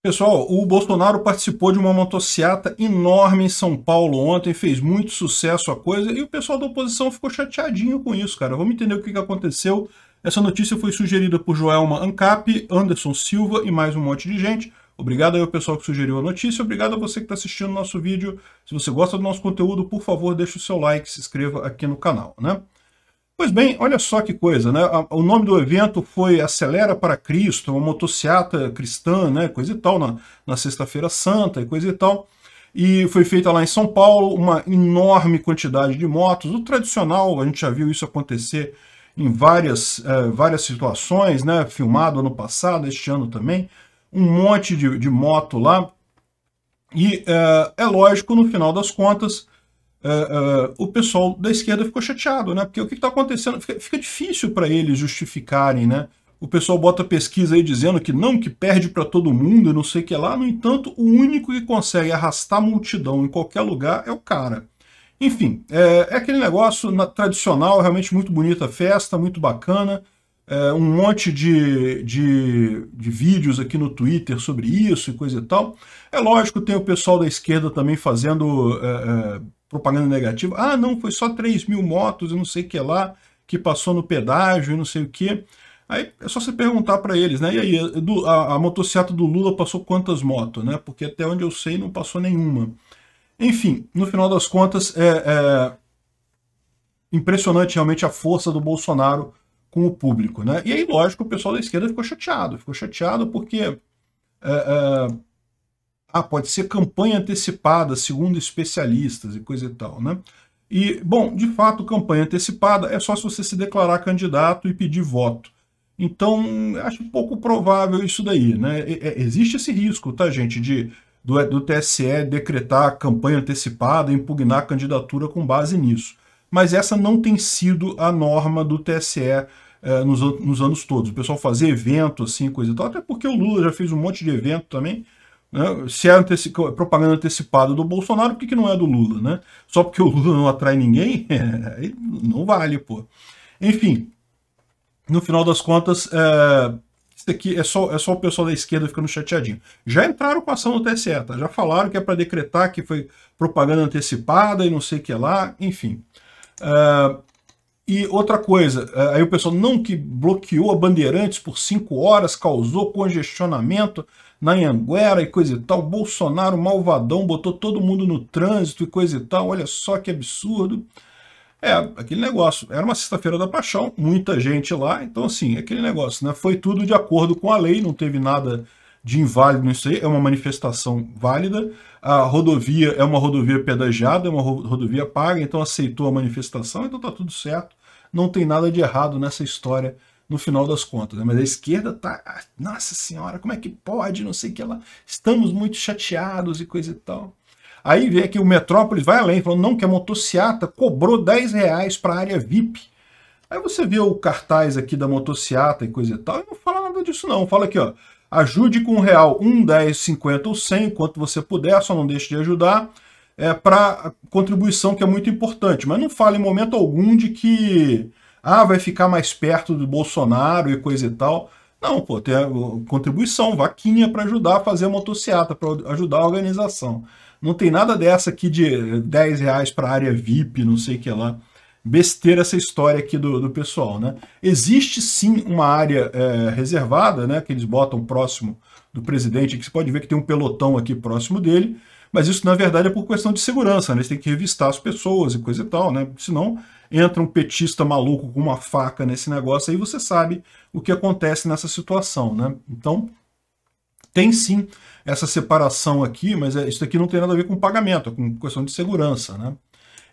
Pessoal, o Bolsonaro participou de uma motociata enorme em São Paulo ontem, fez muito sucesso a coisa, e o pessoal da oposição ficou chateadinho com isso, cara. Vamos entender o que aconteceu. Essa notícia foi sugerida por Joelma Ancap, Anderson Silva e mais um monte de gente. Obrigado aí ao pessoal que sugeriu a notícia, obrigado a você que está assistindo o nosso vídeo. Se você gosta do nosso conteúdo, por favor, deixe o seu like, se inscreva aqui no canal, né? Pois bem, olha só que coisa, né? O nome do evento foi Acelera para Cristo, uma motociata cristã, né? Coisa e tal, na, na Sexta-feira Santa e coisa e tal. E foi feita lá em São Paulo, uma enorme quantidade de motos. O tradicional, a gente já viu isso acontecer em várias, é, várias situações, né? Filmado ano passado, este ano também. Um monte de, de moto lá. E é, é lógico, no final das contas, uh, o pessoal da esquerda ficou chateado, né? Porque o que está acontecendo? Fica, fica difícil para eles justificarem, né? O pessoal bota pesquisa aí dizendo que não, que perde para todo mundo, não sei o que lá. No entanto, o único que consegue arrastar multidão em qualquer lugar é o cara. Enfim, é, é aquele negócio na, tradicional, realmente muito bonita a festa, muito bacana. É, um monte de, de, de, vídeos aqui no Twitter sobre isso e coisa e tal. É lógico, tem o pessoal da esquerda também fazendo é, é propaganda negativa. Ah, não, foi só 3 mil motos e não sei o que lá, que passou no pedágio e não sei o que. Aí é só você perguntar para eles, né? E aí, a, a motocicleta do Lula passou quantas motos, né? Porque até onde eu sei não passou nenhuma. Enfim, no final das contas, é, é impressionante realmente a força do Bolsonaro com o público, né? E aí, lógico, o pessoal da esquerda ficou chateado. Ficou chateado porque é, é, ah, pode ser campanha antecipada, segundo especialistas e coisa e tal, né? E, bom, de fato, campanha antecipada é só se você se declarar candidato e pedir voto. Então, acho pouco provável isso daí, né? É, existe esse risco, tá, gente, de do, é, do TSE decretar campanha antecipada, e impugnar candidatura com base nisso. Mas essa não tem sido a norma do TSE eh, é, nos, nos anos todos. O pessoal fazer evento, assim, coisa e tal, até porque o Lula já fez um monte de evento também, né? Se é anteci propaganda antecipada do Bolsonaro, por que, que não é do Lula? Né? Só porque o Lula não atrai ninguém, é, não vale, pô. Enfim, no final das contas, é, isso aqui é só, é só o pessoal da esquerda ficando chateadinho. Já entraram com a ação no TSE, tá? já falaram que é para decretar que foi propaganda antecipada e não sei o que lá, enfim. Uh, e outra coisa, é, aí o pessoal não que bloqueou a Bandeirantes por cinco horas, causou congestionamento na Anguera e coisa e tal. Bolsonaro malvadão botou todo mundo no trânsito e coisa e tal. Olha só que absurdo. É, aquele negócio. Era uma sexta-feira da paixão, muita gente lá. Então, assim, aquele negócio, né? Foi tudo de acordo com a lei, não teve nada de inválido nisso aí. É uma manifestação válida. A rodovia é uma rodovia pedagiada, é uma rodovia paga, então aceitou a manifestação, então tá tudo certo não tem nada de errado nessa história no final das contas. Né? Mas a esquerda tá, ah, nossa senhora, como é que pode? Não sei o que ela Estamos muito chateados e coisa e tal. Aí vê que o Metrópolis vai além, falando não que a motociata cobrou 10 reais para a área VIP. Aí você vê o cartaz aqui da motociata e coisa e tal, e não fala nada disso não. Fala aqui, ó, ajude com um real, um, dez, cinquenta ou cem, quanto você puder, só não deixe de ajudar é, para contribuição, que é muito importante. Mas não fala em momento algum de que ah, vai ficar mais perto do Bolsonaro e coisa e tal. Não, pô, tem contribuição, vaquinha para ajudar a fazer a motossiata para ajudar a organização. Não tem nada dessa aqui de 10 reais para área VIP, não sei o que lá. Besteira essa história aqui do, do pessoal, né? Existe sim uma área é, reservada, né? Que eles botam próximo do presidente, que você pode ver que tem um pelotão aqui próximo dele, mas isso, na verdade, é por questão de segurança, né? Eles têm que revistar as pessoas e coisa e tal, né? Senão entra um petista maluco com uma faca nesse negócio, aí você sabe o que acontece nessa situação, né? Então, tem sim essa separação aqui, mas é, isso aqui não tem nada a ver com pagamento, é com questão de segurança, né?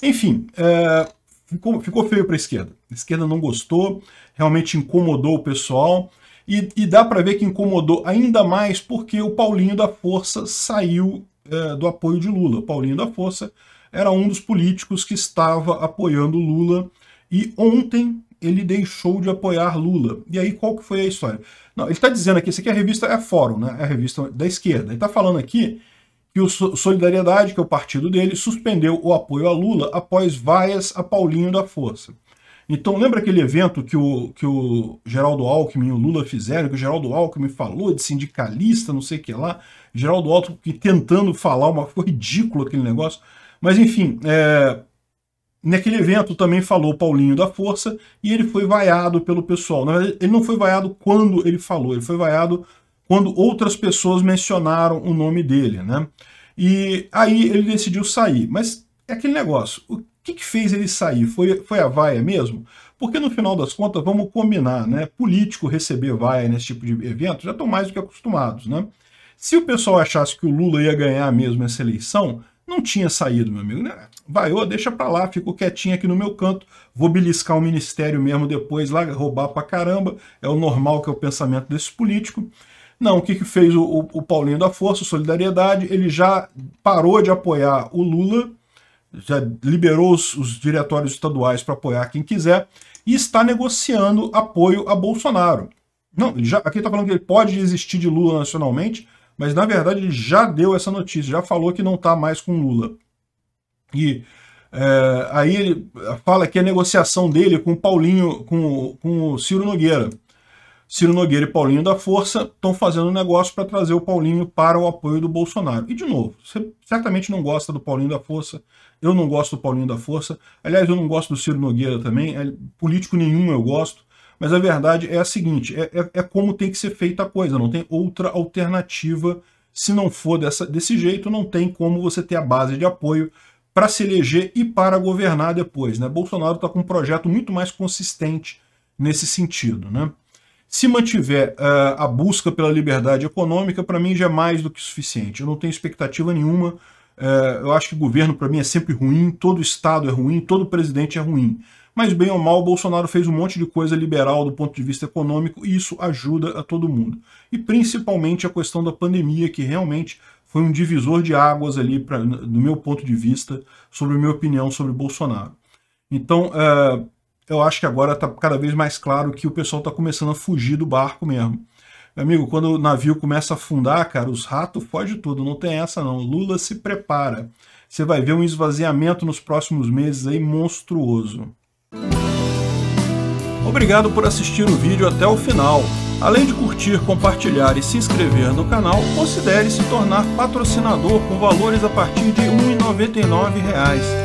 Enfim, é, ficou, ficou feio para a esquerda. A esquerda não gostou, realmente incomodou o pessoal, e, e dá para ver que incomodou ainda mais porque o Paulinho da Força saiu é, do apoio de Lula. Paulinho da Força era um dos políticos que estava apoiando Lula e ontem ele deixou de apoiar Lula. E aí qual que foi a história? Não, ele está dizendo aqui, isso aqui é a revista é Fórum, né? É a revista da esquerda. Ele está falando aqui que o Solidariedade, que é o partido dele, suspendeu o apoio a Lula após vaias a Paulinho da Força. Então lembra aquele evento que o, que o Geraldo Alckmin e o Lula fizeram, que o Geraldo Alckmin falou de sindicalista, não sei o que lá, Geraldo Alckmin tentando falar, uma, ficou ridículo aquele negócio. Mas enfim, é, naquele evento também falou Paulinho da Força e ele foi vaiado pelo pessoal. Na verdade, ele não foi vaiado quando ele falou, ele foi vaiado quando outras pessoas mencionaram o nome dele, né? E aí ele decidiu sair. Mas é aquele negócio, o que, que fez ele sair? Foi, foi a vaia mesmo? Porque no final das contas, vamos combinar, né? Político receber vaia nesse tipo de evento já estão mais do que acostumados, né? Se o pessoal achasse que o Lula ia ganhar mesmo essa eleição, não tinha saído, meu amigo. Né? Vaiou, deixa pra lá, fico quietinho aqui no meu canto, vou beliscar o ministério mesmo depois lá, roubar pra caramba, é o normal que é o pensamento desse político. Não, o que, que fez o, o, o Paulinho da Força, Solidariedade? Ele já parou de apoiar o Lula, já liberou os, os diretórios estaduais para apoiar quem quiser, e está negociando apoio a Bolsonaro. Não, já, aqui está falando que ele pode desistir de Lula nacionalmente, mas na verdade ele já deu essa notícia, já falou que não está mais com Lula. E é, aí ele fala que a negociação dele com o Paulinho, com, com o Ciro Nogueira. Ciro Nogueira e Paulinho da Força estão fazendo um negócio para trazer o Paulinho para o apoio do Bolsonaro. E, de novo, você certamente não gosta do Paulinho da Força, eu não gosto do Paulinho da Força, aliás, eu não gosto do Ciro Nogueira também, é, político nenhum eu gosto, mas a verdade é a seguinte, é, é, é como tem que ser feita a coisa, não tem outra alternativa se não for dessa, desse jeito, não tem como você ter a base de apoio para se eleger e para governar depois. Né? Bolsonaro está com um projeto muito mais consistente nesse sentido. Né? Se mantiver uh, a busca pela liberdade econômica, para mim já é mais do que suficiente. Eu não tenho expectativa nenhuma. Uh, eu acho que governo, para mim, é sempre ruim, todo Estado é ruim, todo presidente é ruim. Mas, bem ou mal, Bolsonaro fez um monte de coisa liberal do ponto de vista econômico e isso ajuda a todo mundo. E principalmente a questão da pandemia, que realmente foi um divisor de águas ali, pra, do meu ponto de vista, sobre a minha opinião sobre Bolsonaro. Então, uh, eu acho que agora está cada vez mais claro que o pessoal está começando a fugir do barco mesmo. Meu amigo, quando o navio começa a afundar, cara, os ratos fogem tudo, não tem essa não. Lula se prepara. Você vai ver um esvaziamento nos próximos meses aí monstruoso. Obrigado por assistir o vídeo até o final. Além de curtir, compartilhar e se inscrever no canal, considere se tornar patrocinador com valores a partir de R$ 1,99